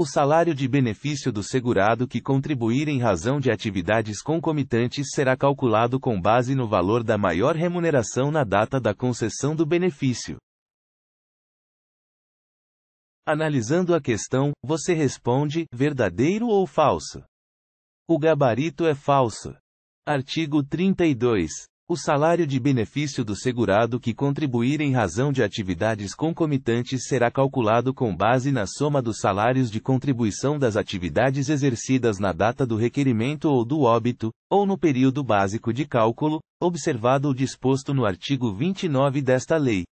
O salário de benefício do segurado que contribuir em razão de atividades concomitantes será calculado com base no valor da maior remuneração na data da concessão do benefício. Analisando a questão, você responde: verdadeiro ou falso? O gabarito é falso. Artigo 32. O salário de benefício do segurado que contribuir em razão de atividades concomitantes será calculado com base na soma dos salários de contribuição das atividades exercidas na data do requerimento ou do óbito, ou no período básico de cálculo, observado o disposto no artigo 29 desta lei,